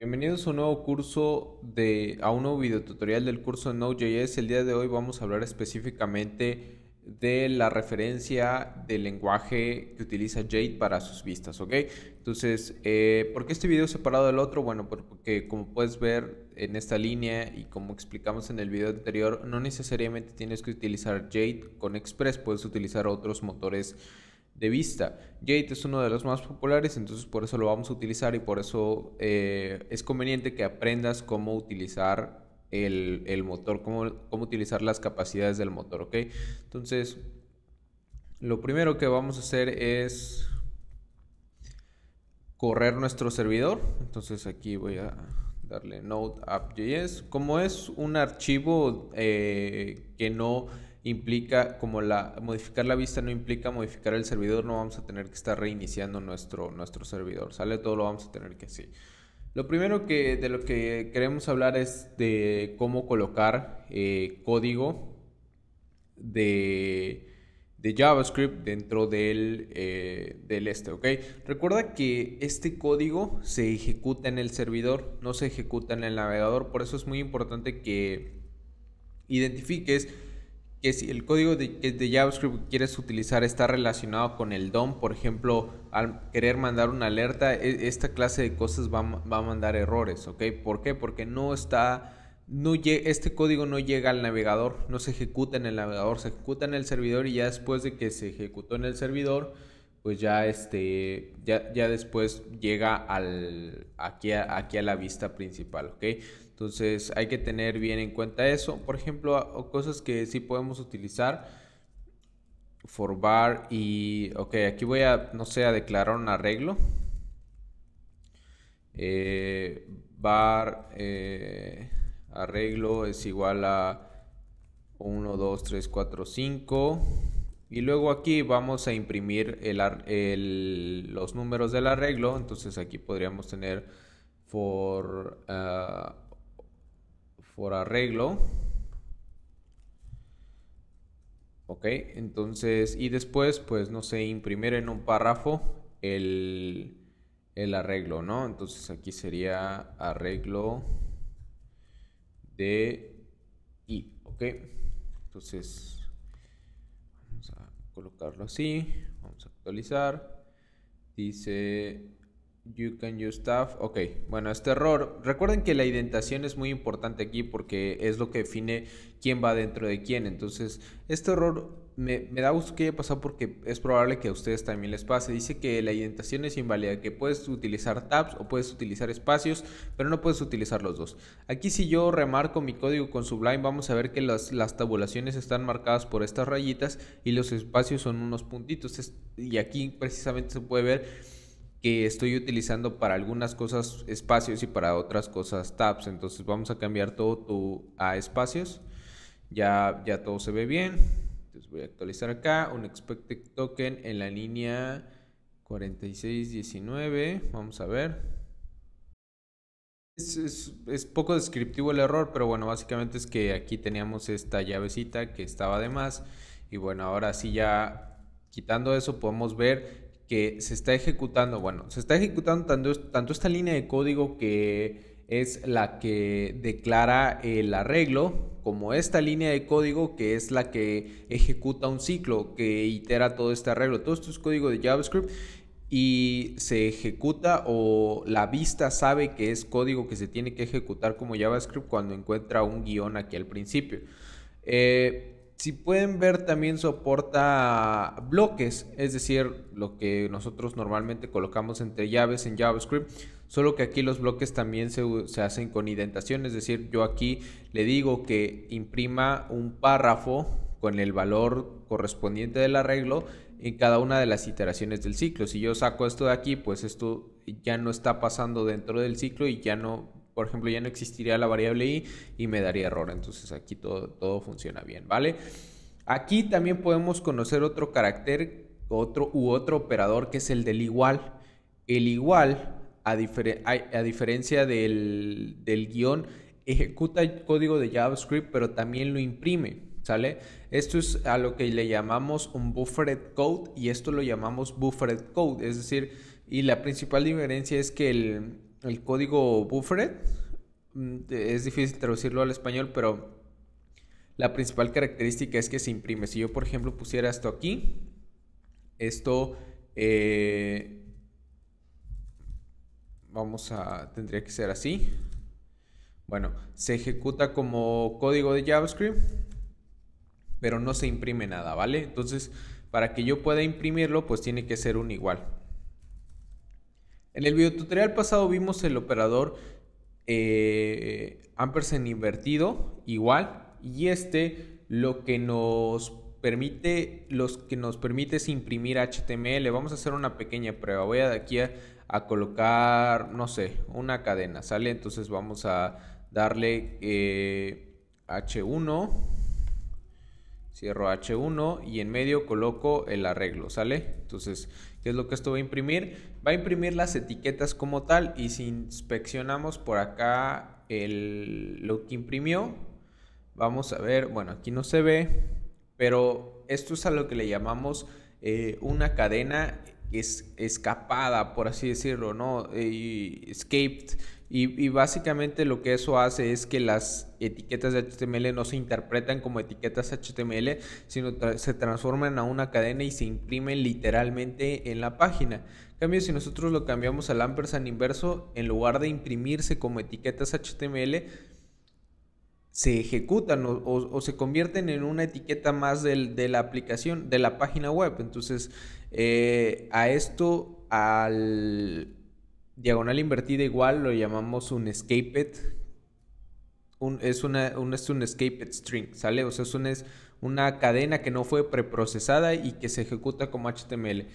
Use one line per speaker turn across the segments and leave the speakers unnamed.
Bienvenidos a un nuevo curso de a un nuevo video tutorial del curso Node.js. El día de hoy vamos a hablar específicamente de la referencia del lenguaje que utiliza Jade para sus vistas, ¿ok? Entonces, eh, ¿por qué este video separado del otro? Bueno, porque como puedes ver en esta línea y como explicamos en el video anterior, no necesariamente tienes que utilizar Jade con Express, puedes utilizar otros motores de vista. Jade es uno de los más populares, entonces por eso lo vamos a utilizar y por eso eh, es conveniente que aprendas cómo utilizar el, motor, cómo, cómo, utilizar las capacidades del motor, ¿ok? Entonces, lo primero que vamos a hacer es correr nuestro servidor. Entonces aquí voy a darle node app.js. Como es un archivo eh, que no implica como la modificar la vista no implica modificar el servidor, no vamos a tener que estar reiniciando nuestro, nuestro servidor, ¿sale? Todo lo vamos a tener que así. Lo primero que, de lo que queremos hablar es de cómo colocar eh, código de, JavaScript dentro del, eh, del este, Recuerda que este código se ejecuta en el servidor, no se ejecuta en el navegador, por eso es muy importante que identifiques que si el código de, JavaScript que quieres utilizar está relacionado con el DOM, por ejemplo, al querer mandar una alerta, e, esta clase de cosas va, a mandar errores, ¿ok? ¿Por qué? Porque no está... No, este código no llega al navegador, no se ejecuta en el navegador, se ejecuta en el servidor y ya después de que se ejecutó en el servidor, pues ya este ya, después llega al aquí a, aquí a la vista principal ok entonces hay que tener bien en cuenta eso por ejemplo cosas que sí podemos utilizar for bar y ok aquí voy a no sé a declarar un arreglo eh, bar eh, arreglo es igual a 1 2 3 4 5 y luego aquí vamos a imprimir los números del arreglo. Entonces aquí podríamos tener ah, for, arreglo. Ok, entonces, y después, pues no sé, imprimir en un párrafo el, el arreglo, ¿no? Entonces aquí sería arreglo de i, ok. Entonces colocarlo así. Vamos a actualizar. Dice, you can use staff. Ok, bueno, este error. Recuerden que la identación es muy importante aquí porque es lo que define quién va dentro de quién. Entonces, este error me, da gusto que haya pasado porque es probable que a ustedes también les pase. Dice que la indentación es inválida, que puedes utilizar tabs o puedes utilizar espacios, pero no puedes utilizar los dos. Aquí si yo remarco mi código con Sublime, vamos a ver que las, tabulaciones están marcadas por estas rayitas y los espacios son unos puntitos. y aquí precisamente se puede ver que estoy utilizando para algunas cosas espacios y para otras cosas tabs. Entonces vamos a cambiar todo a espacios. Ya, ya todo se ve bien. Entonces voy a actualizar acá un expected token en la línea 4619. Vamos a ver. Es, poco descriptivo el error, pero bueno, básicamente es que aquí teníamos esta llavecita que estaba de más. Y bueno, ahora sí ya quitando eso podemos ver que se está ejecutando, bueno, se está ejecutando tanto esta línea de código que es la que declara el arreglo, como esta línea de código que es la que ejecuta un ciclo, que itera todo este arreglo. Todo esto es código de JavaScript y se ejecuta o la vista sabe que es código que se tiene que ejecutar como JavaScript cuando encuentra un guión aquí al principio. Eh, si pueden ver también soporta bloques, es decir, lo que nosotros normalmente colocamos entre llaves en JavaScript, solo que aquí los bloques también se, hacen con indentación, es decir, yo aquí le digo que imprima un párrafo con el valor correspondiente del arreglo en cada una de las iteraciones del ciclo. Si yo saco esto de aquí, pues esto ya no está pasando dentro del ciclo y ya no por ejemplo, ya no existiría la variable i y me daría error. Entonces aquí todo, todo funciona bien, ¿vale? Aquí también podemos conocer otro carácter otro, u otro operador que es el del igual. El igual, a, diferencia del, del guión, ejecuta el código de JavaScript, pero también lo imprime. ¿Sale? Esto es a lo que le llamamos un buffered code y esto lo llamamos buffered code. Es decir, y la principal diferencia es que el, el código buffer mm, Es difícil traducirlo al español, pero la principal característica es que se imprime. Si yo, por ejemplo, pusiera esto aquí, esto eh, vamos a tendría que ser así. Bueno, se ejecuta como código de JavaScript, pero no se imprime nada, ¿vale? Entonces, para que yo pueda imprimirlo, pues tiene que ser un igual. En el videotutorial pasado vimos el operador eh, ampersand invertido, igual, y este lo que nos permite, los que nos permite es imprimir HTML. Vamos a hacer una pequeña prueba. Voy a aquí a, colocar, no sé, una cadena, ¿sale? Entonces vamos a darle H1, eh, cierro H1 y en medio coloco el arreglo, ¿sale? Entonces ¿Qué es lo que esto va a imprimir? Va a imprimir las etiquetas como tal y si inspeccionamos por acá el, lo que imprimió, vamos a ver, bueno, aquí no se ve, pero esto es a lo que le llamamos eh, una cadena es, escapada, por así decirlo, ¿no? Eh, escaped, y, básicamente lo que eso hace es que las etiquetas de HTML no se interpretan como etiquetas HTML, sino se transforman a una cadena y se imprimen literalmente en la página. En cambio, si nosotros lo cambiamos al ampersand inverso, en lugar de imprimirse como etiquetas HTML, se ejecutan o, se convierten en una etiqueta más de la aplicación, de la página web. Entonces, eh, a esto, al, diagonal invertida igual lo llamamos un escaped. Un, es, un, un escaped string, ¿sale? O sea, es, una cadena que no fue preprocesada y que se ejecuta como HTML.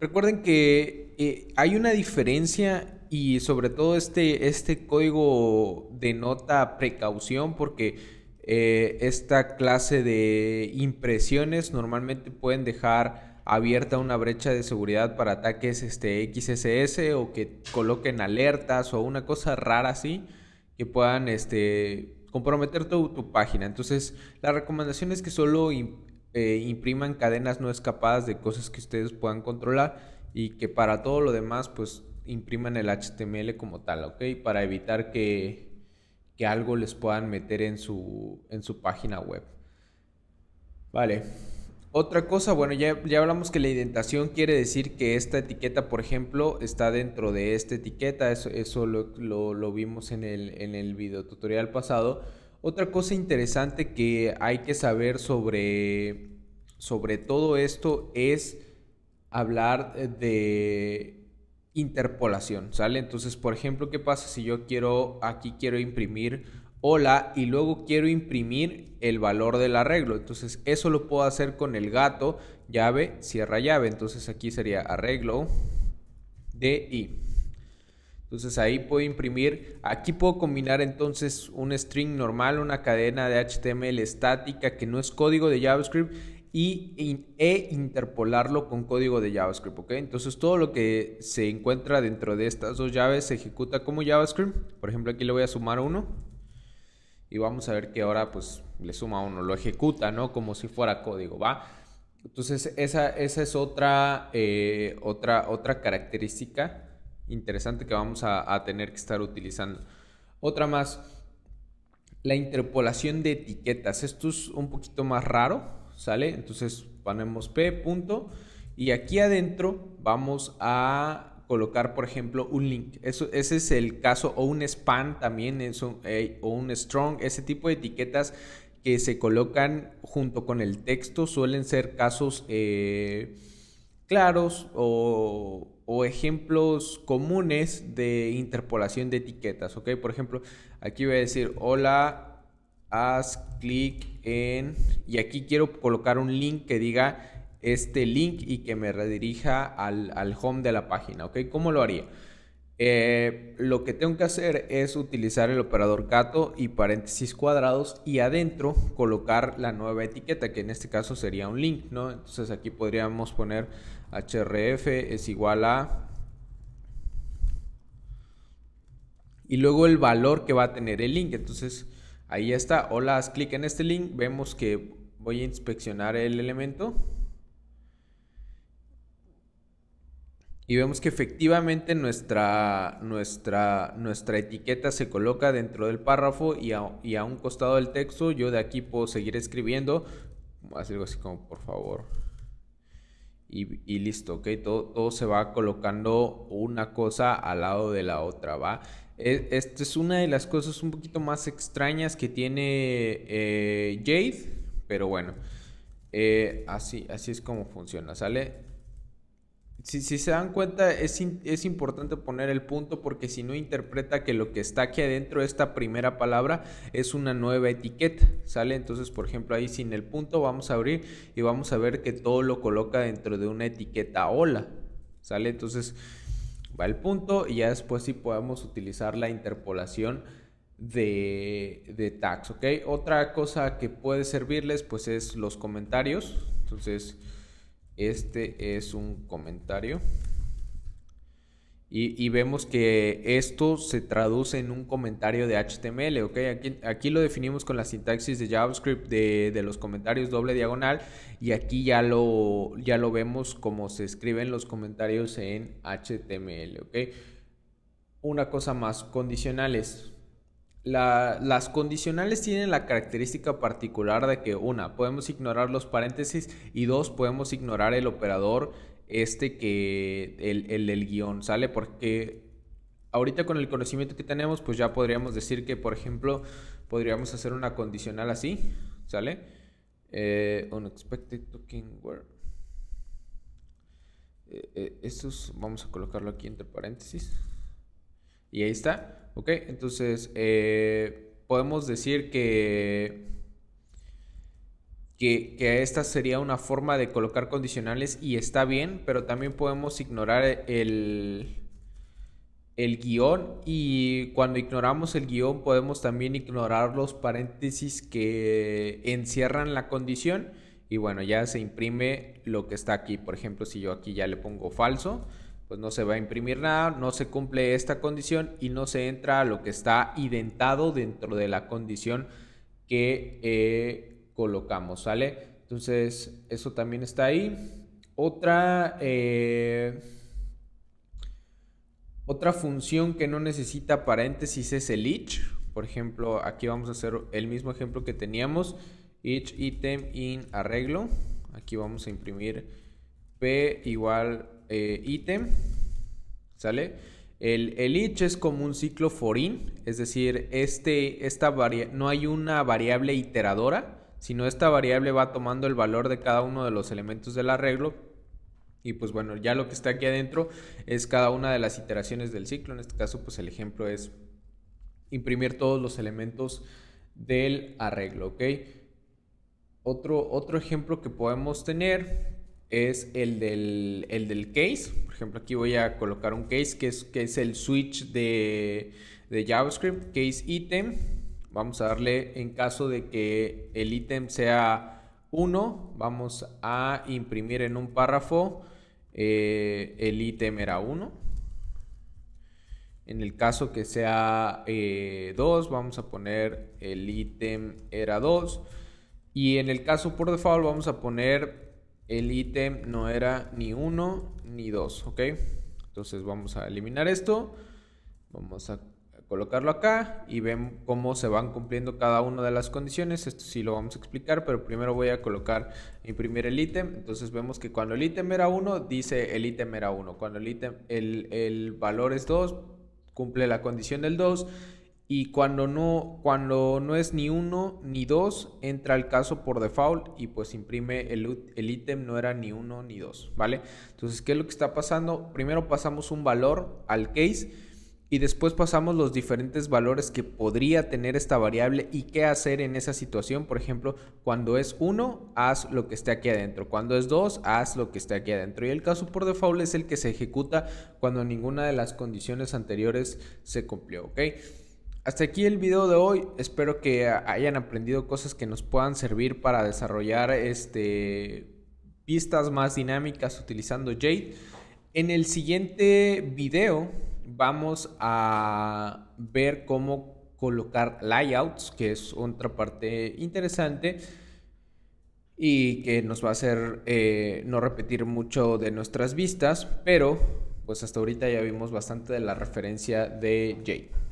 Recuerden que eh, hay una diferencia y sobre todo este, este código denota precaución porque eh, esta clase de impresiones normalmente pueden dejar abierta una brecha de seguridad para ataques este, XSS o que coloquen alertas o una cosa rara así que puedan este, comprometer tu, tu página. Entonces, la recomendación es que solo eh, impriman cadenas no escapadas de cosas que ustedes puedan controlar y que para todo lo demás, pues impriman el HTML como tal, ¿ok? Para evitar que, que algo les puedan meter en su, en su página web. Vale. Otra cosa, bueno, ya, hablamos que la indentación quiere decir que esta etiqueta, por ejemplo, está dentro de esta etiqueta. Eso, lo, vimos en el, en el pasado. Otra cosa interesante que hay que saber sobre, sobre todo esto es hablar de interpolación, ¿sale? Entonces, por ejemplo, ¿qué pasa si yo quiero, aquí quiero imprimir hola y luego quiero imprimir el valor del arreglo. Entonces eso lo puedo hacer con el gato, llave, cierra llave. Entonces aquí sería arreglo de i Entonces ahí puedo imprimir, aquí puedo combinar entonces un string normal, una cadena de HTML estática que no es código de JavaScript y, e interpolarlo con código de JavaScript, ¿ok? Entonces todo lo que se encuentra dentro de estas dos llaves se ejecuta como JavaScript. Por ejemplo, aquí le voy a sumar uno y vamos a ver que ahora pues le suma uno, lo ejecuta, ¿no? Como si fuera código, ¿va? Entonces esa, esa es otra, eh, otra, otra característica interesante que vamos a, a tener que estar utilizando. Otra más, la interpolación de etiquetas. Esto es un poquito más raro, ¿sale? Entonces ponemos P punto y aquí adentro vamos a colocar, por ejemplo, un link. Eso, ese es el caso, o un spam también, es o un strong, ese tipo de etiquetas que se colocan junto con el texto suelen ser casos eh, claros o, o, ejemplos comunes de interpolación de etiquetas. ¿ok? Por ejemplo, aquí voy a decir hola, haz clic en... Y aquí quiero colocar un link que diga este link y que me redirija al, home de la página, ¿ok? ¿Cómo lo haría? Eh, lo que tengo que hacer es utilizar el operador cato y paréntesis cuadrados y adentro colocar la nueva etiqueta, que en este caso sería un link, ¿no? Entonces aquí podríamos poner href es igual a... Y luego el valor que va a tener el link. Entonces ahí está. Hola, haz clic en este link. Vemos que voy a inspeccionar el elemento. y vemos que efectivamente nuestra, nuestra, nuestra etiqueta se coloca dentro del párrafo y a, un costado del texto. Yo de aquí puedo seguir escribiendo, hacer algo así como por favor. Y, listo, ¿ok? Todo, todo, se va colocando una cosa al lado de la otra, ¿va? E, esta es una de las cosas un poquito más extrañas que tiene eh, Jade, pero bueno, eh, así, así es como funciona, ¿sale? Si, se dan cuenta, es, es, importante poner el punto porque si no interpreta que lo que está aquí adentro, esta primera palabra, es una nueva etiqueta, ¿sale? Entonces, por ejemplo, ahí sin el punto vamos a abrir y vamos a ver que todo lo coloca dentro de una etiqueta hola, ¿sale? Entonces, va el punto y ya después sí podemos utilizar la interpolación de, de tags, ¿ok? Otra cosa que puede servirles, pues, es los comentarios. Entonces... Este es un comentario. Y, vemos que esto se traduce en un comentario de HTML, ¿ok? Aquí, lo definimos con la sintaxis de JavaScript de, los comentarios doble diagonal y aquí ya lo, vemos como se escriben los comentarios en HTML, ¿ok? Una cosa más, condicionales las condicionales tienen la característica particular de que, una, podemos ignorar los paréntesis y dos, podemos ignorar el operador este que, el, el guión, ¿sale? Porque ahorita con el conocimiento que tenemos, pues ya podríamos decir que, por ejemplo, podríamos hacer una condicional así, ¿sale? Eh, unexpected talking word. Eh, eh, estos vamos a colocarlo aquí entre paréntesis. Y ahí está. ¿Ok? Entonces, eh, podemos decir que, que, esta sería una forma de colocar condicionales y está bien, pero también podemos ignorar el guión y cuando ignoramos el guión podemos también ignorar los paréntesis que encierran la condición y bueno, ya se imprime lo que está aquí. Por ejemplo, si yo aquí ya le pongo falso, pues no se va a imprimir nada, no se cumple esta condición y no se entra a lo que está identado dentro de la condición que eh, colocamos, ¿sale? Entonces, eso también está ahí. Otra, eh, otra función que no necesita paréntesis es el each. Por ejemplo, aquí vamos a hacer el mismo ejemplo que teníamos. Each item in arreglo. Aquí vamos a imprimir p igual eh, ítem, ¿sale? El, el, each es como un ciclo for es decir, este, esta no hay una variable iteradora, sino esta variable va tomando el valor de cada uno de los elementos del arreglo. Y pues bueno, ya lo que está aquí adentro es cada una de las iteraciones del ciclo. En este caso, pues el ejemplo es imprimir todos los elementos del arreglo, ¿ok? Otro, otro ejemplo que podemos tener es el del, el del case. Por ejemplo, aquí voy a colocar un case que es, que es el switch de, JavaScript, case item. Vamos a darle en caso de que el ítem sea 1, vamos a imprimir en un párrafo eh, el ítem era 1. En el caso que sea 2, eh, vamos a poner el ítem era 2. Y en el caso por default vamos a poner el ítem no era ni 1 ni 2, ¿ok? Entonces vamos a eliminar esto, vamos a colocarlo acá y ven cómo se van cumpliendo cada una de las condiciones. Esto sí lo vamos a explicar, pero primero voy a colocar, imprimir el ítem. Entonces vemos que cuando el ítem era 1, dice el ítem era 1. Cuando el ítem, el, el valor es 2, cumple la condición del 2 y cuando no, cuando no es ni uno ni dos, entra el caso por default y pues imprime el, el ítem no era ni uno ni dos, ¿vale? Entonces, ¿qué es lo que está pasando? Primero pasamos un valor al case y después pasamos los diferentes valores que podría tener esta variable y qué hacer en esa situación. Por ejemplo, cuando es uno haz lo que esté aquí adentro. Cuando es 2, haz lo que esté aquí adentro. Y el caso por default es el que se ejecuta cuando ninguna de las condiciones anteriores se cumplió, ¿ok? Hasta aquí el video de hoy. Espero que hayan aprendido cosas que nos puedan servir para desarrollar vistas este, más dinámicas utilizando Jade. En el siguiente video vamos a ver cómo colocar layouts, que es otra parte interesante y que nos va a hacer eh, no repetir mucho de nuestras vistas, pero pues hasta ahorita ya vimos bastante de la referencia de Jade.